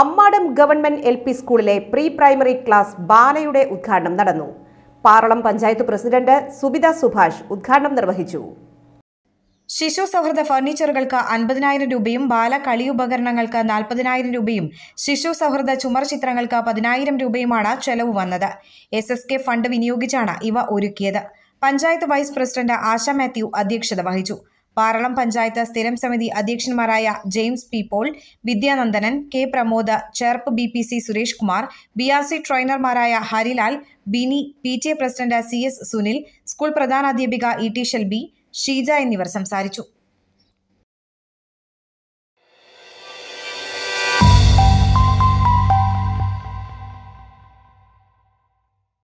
Ammadam government L P സ്കൂളിലെ pre primary class ബാലയുടെ ഉദ്ഘാടനം നടന്നു പാറളം പഞ്ചായത്ത് പ്രസിഡന്റ് സുബിത സുഭാഷ് ഉദ്ഘാടനം നിർവഹിച്ചു ശിശു സൗഹൃദ ഫർണിച്ചറുകൾക്ക് അൻപതിനായിരം രൂപയും ബാല കളി ഉപകരണങ്ങൾക്ക് നാൽപ്പതിനായിരം രൂപയും ശിശു സൗഹൃദ ചുമർ ചിത്രങ്ങൾക്ക് പതിനായിരം രൂപയുമാണ് ചെലവ് വന്നത് എസ് എസ് കെ ഫണ്ട് വിനിയോഗിച്ചാണ് ഇവ ഒരുക്കിയത് പഞ്ചായത്ത് വൈസ് പ്രസിഡന്റ് ആശ മാത്യു അധ്യക്ഷത വഹിച്ചു പാറളം പഞ്ചായത്ത് സ്ഥിരം സമിതി അധ്യക്ഷന്മാരായ James P Paul Vidyanandan K Pramod Cherpu B P C Suresh Kumar B R C ട്രെയിനർമാരായ Harilal Bini P T A president C S Sunil school പ്രധാനാധ്യാപിക ഇ ടി ഷെൽബി ഷീജ എന്നിവർ സംസാരിച്ചു